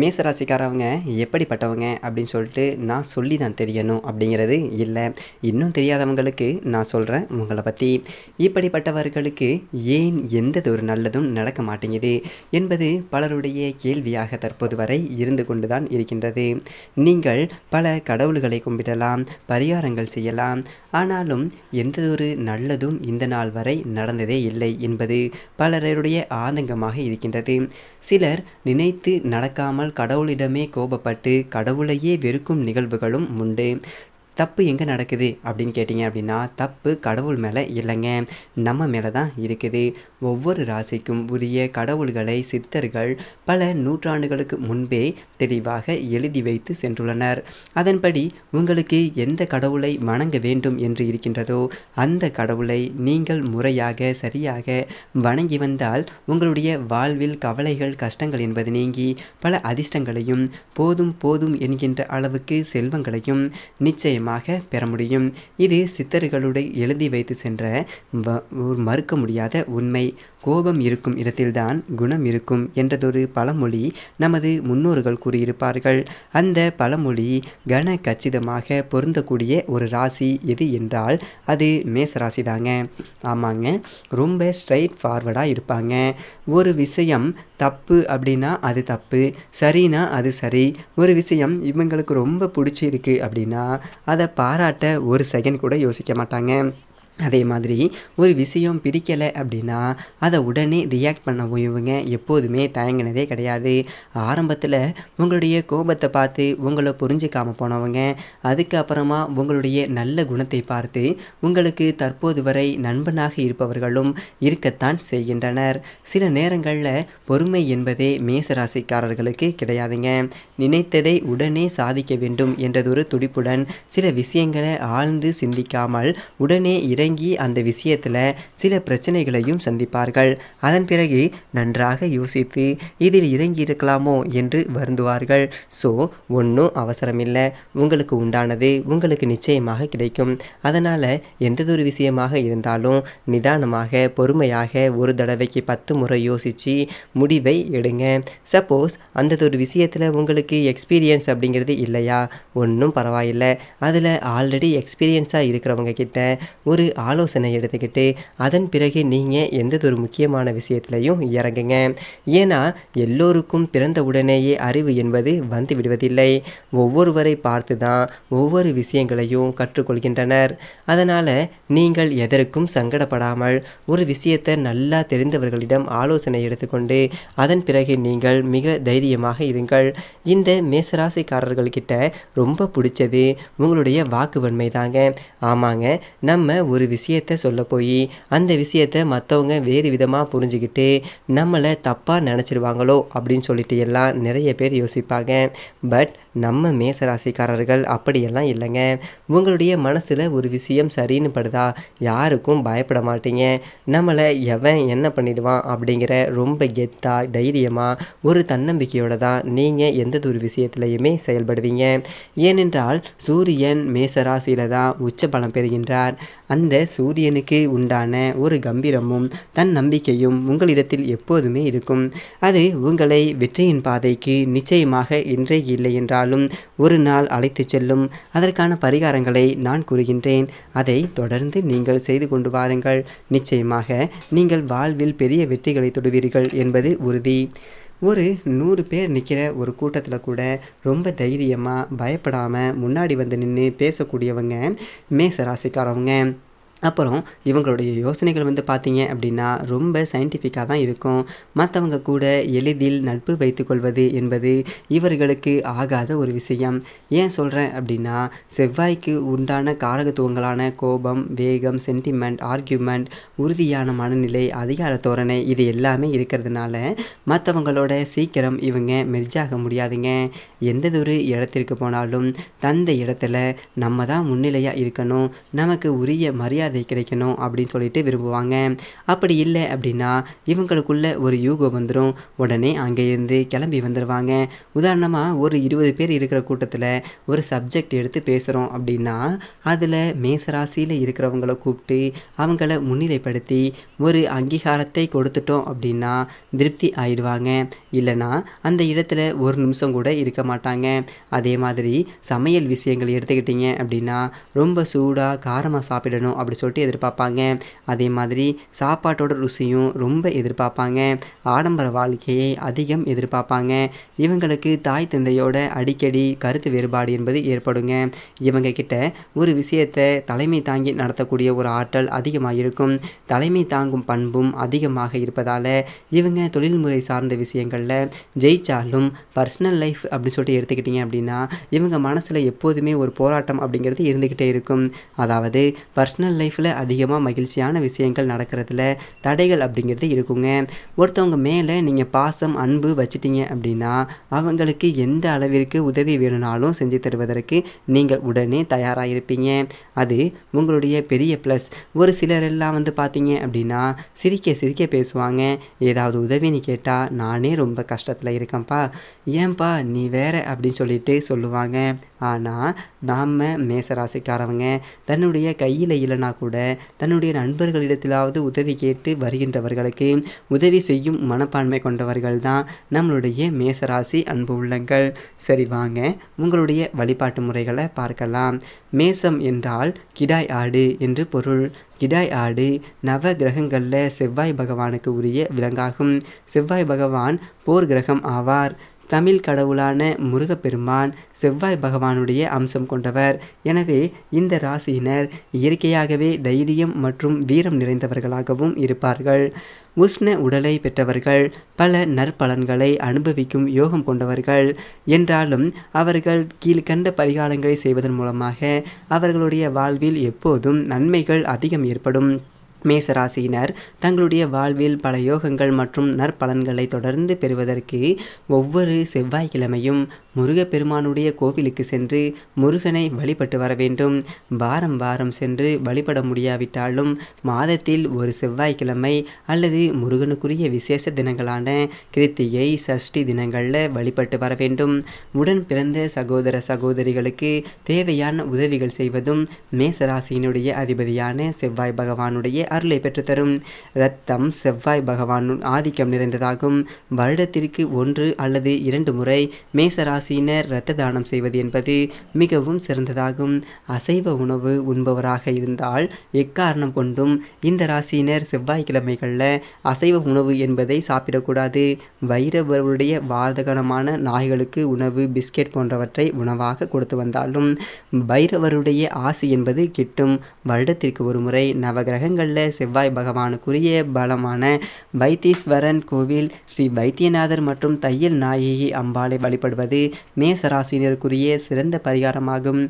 மேசராசிக்காரவங்க எப்படிப்பட்டவங்க அப்படின்னு சொல்லிட்டு நான் சொல்லி தான் தெரியணும் அப்படிங்கிறது இல்லை இன்னும் தெரியாதவங்களுக்கு நான் சொல்கிறேன் உங்களை பற்றி இப்படிப்பட்டவர்களுக்கு ஏன் எந்தது ஒரு நல்லதும் நடக்க மாட்டேங்குது என்பது பலருடைய கேள்வியாக தற்போது வரை இருந்து கொண்டு தான் இருக்கின்றது நீங்கள் பல கடவுள்களை கும்பிடலாம் பரிகாரங்கள் செய்யலாம் ஆனாலும் எந்ததொரு நல்லதும் இந்த நாள் வரை நடந்ததே இல்லை என்பது பலருடைய ஆதங்கமாக இருக்கின்றது சிலர் நினைத்து நடக்காமல் ஆனால் கடவுளிடமே கோபப்பட்டு கடவுளையே வெறுக்கும் நிகழ்வுகளும் உண்டு தப்பு எங்கே நடக்குது அப்படின்னு கேட்டிங்க அப்படின்னா தப்பு கடவுள் மேலே இல்லைங்க நம்ம மேலே தான் இருக்குது ஒவ்வொரு ராசிக்கும் உரிய கடவுள்களை சித்தர்கள் பல நூற்றாண்டுகளுக்கு முன்பே தெளிவாக எழுதி வைத்து சென்றுள்ளனர் அதன்படி உங்களுக்கு எந்த கடவுளை வணங்க வேண்டும் என்று இருக்கின்றதோ அந்த கடவுளை நீங்கள் முறையாக சரியாக வணங்கி வந்தால் உங்களுடைய வாழ்வில் கவலைகள் கஷ்டங்கள் என்பது நீங்கி பல அதிர்ஷ்டங்களையும் போதும் போதும் என்கின்ற அளவுக்கு செல்வங்களையும் நிச்சயம் நிச்சயமாக பெற முடியும் இது சித்தர்களுடைய எழுதி வைத்து சென்ற மறுக்க முடியாத உண்மை கோபம் இருக்கும் இடத்தில்தான் குணம் இருக்கும் என்றதொரு பழமொழி நமது முன்னோர்கள் கூறியிருப்பார்கள் அந்த பழமொழி கன கச்சிதமாக பொருந்தக்கூடிய ஒரு ராசி எது என்றால் அது மேச ராசி தாங்க ஆமாங்க ரொம்ப ஸ்ட்ரைட் ஃபார்வர்டாக இருப்பாங்க ஒரு விஷயம் தப்பு அப்படின்னா அது தப்பு சரினா அது சரி ஒரு விஷயம் இவங்களுக்கு ரொம்ப பிடிச்சிருக்கு அப்படின்னா அதை பாராட்ட ஒரு செகண்ட் கூட யோசிக்க மாட்டாங்க அதே மாதிரி ஒரு விஷயம் பிடிக்கலை அப்படின்னா அதை உடனே ரியாக்ட் பண்ண இவங்க எப்போதுமே தயங்கினதே கிடையாது ஆரம்பத்தில் உங்களுடைய கோபத்தை பார்த்து உங்களை புரிஞ்சிக்காமல் போனவங்க அதுக்கப்புறமா உங்களுடைய நல்ல குணத்தை பார்த்து உங்களுக்கு தற்போது வரை நண்பனாக இருப்பவர்களும் இருக்கத்தான் செய்கின்றனர் சில நேரங்களில் பொறுமை என்பதே மேசராசிக்காரர்களுக்கு கிடையாதுங்க நினைத்ததை உடனே சாதிக்க வேண்டும் என்றதொரு துடிப்புடன் சில விஷயங்களை ஆழ்ந்து சிந்திக்காமல் உடனே இறங்கி அந்த விஷயத்தில் சில பிரச்சனைகளையும் சந்திப்பார்கள் அதன் பிறகு நன்றாக யோசித்து இதில் இறங்கி இருக்கலாமோ என்று வருந்துவார்கள் ஸோ ஒன்றும் அவசரமில்லை உங்களுக்கு உண்டானது உங்களுக்கு நிச்சயமாக கிடைக்கும் அதனால் எந்ததொரு விஷயமாக இருந்தாலும் நிதானமாக பொறுமையாக ஒரு தடவைக்கு பத்து முறை யோசித்து முடிவை எடுங்க சப்போஸ் அந்ததொரு விஷயத்தில் உங்களுக்கு உங்களுக்கு எக்ஸ்பீரியன்ஸ் அப்படிங்கிறது இல்லையா ஒன்றும் பரவாயில்லை அதில் ஆல்ரெடி எக்ஸ்பீரியன்ஸாக இருக்கிறவங்க கிட்ட ஒரு ஆலோசனை எடுத்துக்கிட்டு அதன் பிறகு நீங்கள் எந்த ஒரு முக்கியமான விஷயத்துலையும் இறங்குங்க ஏன்னா எல்லோருக்கும் பிறந்த உடனேயே அறிவு என்பது வந்து விடுவதில்லை ஒவ்வொருவரை பார்த்து தான் ஒவ்வொரு விஷயங்களையும் கற்றுக்கொள்கின்றனர் அதனால் நீங்கள் எதற்கும் சங்கடப்படாமல் ஒரு விஷயத்தை நல்லா தெரிந்தவர்களிடம் ஆலோசனை எடுத்துக்கொண்டு அதன் பிறகு நீங்கள் மிக தைரியமாக இருங்கள் இந்த மேசராசிக்காரர்கள்கிட்ட ரொம்ப பிடிச்சது உங்களுடைய வாக்குவன்மை தாங்க ஆமாங்க நம்ம ஒரு விஷயத்த சொல்ல போய் அந்த விஷயத்த மற்றவங்க வேறு விதமாக புரிஞ்சுக்கிட்டு நம்மளை தப்பாக நினச்சிடுவாங்களோ அப்படின்னு சொல்லிட்டு எல்லாம் நிறைய பேர் யோசிப்பாங்க பட் நம்ம மேசராசிக்காரர்கள் அப்படியெல்லாம் இல்லைங்க உங்களுடைய மனசில் ஒரு விஷயம் சரின்னு படுதா யாருக்கும் பயப்பட மாட்டீங்க நம்மளை எவன் என்ன பண்ணிடுவான் அப்படிங்கிற ரொம்ப கெத்தாக தைரியமாக ஒரு தன்னம்பிக்கையோடு தான் நீங்கள் எந்த ஒரு விஷயத்துலையுமே செயல்படுவீங்க ஏனென்றால் சூரியன் மேசராசியில் தான் உச்ச பலம் பெறுகின்றார் அந்த சூரியனுக்கு உண்டான ஒரு கம்பீரமும் தன் நம்பிக்கையும் உங்களிடத்தில் எப்போதுமே இருக்கும் அது உங்களை வெற்றியின் பாதைக்கு நிச்சயமாக இன்றே இல்லை என்றாலும் ஒரு நாள் அழைத்து செல்லும் அதற்கான பரிகாரங்களை நான் கூறுகின்றேன் அதை தொடர்ந்து நீங்கள் செய்து கொண்டு வாருங்கள் நிச்சயமாக நீங்கள் வாழ்வில் பெரிய வெற்றிகளை தொடுவீர்கள் என்பது உறுதி ஒரு நூறு பேர் நிற்கிற ஒரு கூட்டத்தில் கூட ரொம்ப தைரியமாக பயப்படாமல் முன்னாடி வந்து நின்று பேசக்கூடியவங்க மேச ராசிக்காரவங்க அப்புறம் இவங்களுடைய யோசனைகள் வந்து பார்த்தீங்க அப்படின்னா ரொம்ப சயின்டிஃபிக்காக தான் இருக்கும் மற்றவங்க கூட எளிதில் நட்பு வைத்துக்கொள்வது என்பது இவர்களுக்கு ஆகாத ஒரு விஷயம் ஏன் சொல்கிறேன் அப்படின்னா செவ்வாய்க்கு உண்டான காரகத்துவங்களான கோபம் வேகம் சென்டிமெண்ட் ஆர்கியூமெண்ட் உறுதியான மனநிலை அதிகார தோரணை இது எல்லாமே இருக்கிறதுனால மற்றவங்களோட சீக்கிரம் இவங்க மெர்ஜாக முடியாதுங்க எந்ததொரு இடத்திற்கு போனாலும் தந்த இடத்துல நம்ம தான் முன்னிலையாக இருக்கணும் நமக்கு உரிய மரியாதை மரியாதை கிடைக்கணும் அப்படின்னு சொல்லிட்டு விரும்புவாங்க அப்படி இல்லை அப்படின்னா இவங்களுக்குள்ள ஒரு யூகோ வந்துடும் உடனே அங்கேருந்து கிளம்பி வந்துடுவாங்க உதாரணமாக ஒரு இருபது பேர் இருக்கிற கூட்டத்தில் ஒரு சப்ஜெக்ட் எடுத்து பேசுகிறோம் அப்படின்னா அதில் மேசராசியில் இருக்கிறவங்கள கூப்பிட்டு அவங்கள முன்னிலைப்படுத்தி ஒரு அங்கீகாரத்தை கொடுத்துட்டோம் அப்படின்னா திருப்தி ஆயிடுவாங்க இல்லைனா அந்த இடத்துல ஒரு நிமிஷம் கூட இருக்க மாட்டாங்க அதே மாதிரி சமையல் விஷயங்கள் எடுத்துக்கிட்டிங்க அப்படின்னா ரொம்ப சூடாக காரமாக சாப்பிடணும் அப்படி அப்படி சொல்லிட்டு எதிர்பார்ப்பாங்க அதே மாதிரி சாப்பாட்டோட ருசியும் ரொம்ப எதிர்பார்ப்பாங்க ஆடம்பர வாழ்க்கையை அதிகம் எதிர்பார்ப்பாங்க இவங்களுக்கு தாய் தந்தையோட அடிக்கடி கருத்து வேறுபாடு என்பது ஏற்படுங்க இவங்க கிட்ட ஒரு விஷயத்தை தலைமை தாங்கி நடத்தக்கூடிய ஒரு ஆற்றல் அதிகமாக இருக்கும் தலைமை தாங்கும் பண்பும் அதிகமாக இருப்பதால் இவங்க தொழில்முறை சார்ந்த விஷயங்களில் ஜெயிச்சாலும் பர்சனல் லைஃப் அப்படின்னு சொல்லிட்டு எடுத்துக்கிட்டிங்க அப்படின்னா இவங்க மனசில் எப்போதுமே ஒரு போராட்டம் அப்படிங்கிறது இருந்துக்கிட்டே இருக்கும் அதாவது பர்சனல் லைஃப் லைஃப்பில் அதிகமாக மகிழ்ச்சியான விஷயங்கள் நடக்கிறதுல தடைகள் அப்படிங்கிறது இருக்குங்க ஒருத்தவங்க மேலே நீங்கள் பாசம் அன்பு வச்சிட்டீங்க அப்படின்னா அவங்களுக்கு எந்த அளவிற்கு உதவி வேணும்னாலும் செஞ்சு தருவதற்கு நீங்கள் உடனே தயாராக இருப்பீங்க அது உங்களுடைய பெரிய ப்ளஸ் ஒரு சிலரெல்லாம் வந்து பார்த்தீங்க அப்படின்னா சிரிக்க சிரிக்க பேசுவாங்க ஏதாவது உதவின்னு கேட்டால் நானே ரொம்ப கஷ்டத்தில் இருக்கேன்ப்பா ஏன்பா நீ வேற அப்படின்னு சொல்லிட்டு சொல்லுவாங்க ஆனால் நாம் மேசராசிக்காரவங்க தன்னுடைய கையில் இல்லைனா கூட தன்னுடைய நண்பர்களிடத்திலாவது உதவி கேட்டு வருகின்றவர்களுக்கு உதவி செய்யும் மனப்பான்மை கொண்டவர்கள் தான் நம்மளுடைய மேசராசி அன்பு உள்ளங்கள் சரி வாங்க உங்களுடைய வழிபாட்டு முறைகளை பார்க்கலாம் மேசம் என்றால் கிடாய் ஆடு என்று பொருள் கிடாய் ஆடு நவ கிரகங்களில் செவ்வாய் பகவானுக்கு உரிய விலங்காகும் செவ்வாய் பகவான் போர் கிரகம் ஆவார் தமிழ் கடவுளான முருகப்பெருமான் செவ்வாய் பகவானுடைய அம்சம் கொண்டவர் எனவே இந்த ராசியினர் இயற்கையாகவே தைரியம் மற்றும் வீரம் நிறைந்தவர்களாகவும் இருப்பார்கள் உஷ்ண உடலை பெற்றவர்கள் பல நற்பலன்களை அனுபவிக்கும் யோகம் கொண்டவர்கள் என்றாலும் அவர்கள் கீழ்கண்ட பரிகாரங்களை செய்வதன் மூலமாக அவர்களுடைய வாழ்வில் எப்போதும் நன்மைகள் அதிகம் ஏற்படும் மேசராசியினர் தங்களுடைய வாழ்வில் பல யோகங்கள் மற்றும் நற்பலன்களை தொடர்ந்து பெறுவதற்கு ஒவ்வொரு செவ்வாய்க்கிழமையும் முருகப்பெருமானுடைய கோவிலுக்கு சென்று முருகனை வழிபட்டு வர வேண்டும் வாரம் வாரம் சென்று வழிபட முடியாவிட்டாலும் மாதத்தில் ஒரு செவ்வாய்க்கிழமை அல்லது முருகனுக்குரிய விசேஷ தினங்களான கிருத்தியை சஷ்டி தினங்களில் வழிபட்டு வர வேண்டும் உடன் பிறந்த சகோதர சகோதரிகளுக்கு தேவையான உதவிகள் செய்வதும் மேசராசியினுடைய அதிபதியான செவ்வாய் பகவானுடைய அருளை பெற்றுத்தரும் இரத்தம் செவ்வாய் பகவான் ஆதிக்கம் நிறைந்ததாகும் வருடத்திற்கு ஒன்று அல்லது இரண்டு முறை மேசராசியினர் இரத்த தானம் செய்வது என்பது மிகவும் சிறந்ததாகும் அசைவ உணவு உண்பவராக இருந்தால் எக்காரணம் கொண்டும் இந்த ராசியினர் செவ்வாய்க்கிழமைகளில் அசைவ உணவு என்பதை சாப்பிடக்கூடாது வைரவருடைய வாதகனமான நாய்களுக்கு உணவு பிஸ்கெட் போன்றவற்றை உணவாக கொடுத்து வந்தாலும் வைரவருடைய ஆசி என்பது கிட்டும் வருடத்திற்கு ஒரு முறை நவகிரகங்களில் உள்ள செவ்வாய் பகவானுக்குரிய பலமான வைத்தீஸ்வரன் கோவில் ஸ்ரீ வைத்தியநாதர் மற்றும் தையல் நாயகி அம்பாளை வழிபடுவது மேசராசினருக்குரிய சிறந்த பரிகாரமாகும்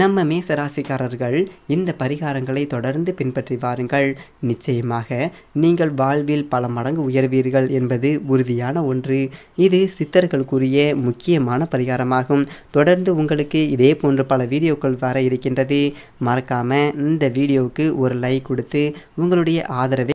நம்ம மேசராசிக்காரர்கள் இந்த பரிகாரங்களை தொடர்ந்து பின்பற்றி வாருங்கள் நிச்சயமாக நீங்கள் வாழ்வில் பல மடங்கு உயர்வீர்கள் என்பது உறுதியான ஒன்று இது சித்தர்களுக்குரிய முக்கியமான பரிகாரமாகும் தொடர்ந்து உங்களுக்கு இதே போன்ற பல வீடியோக்கள் வர இருக்கின்றது மறக்காம இந்த வீடியோவுக்கு ஒரு லைக் கொடுத்து உங்களுடைய ஆதரவை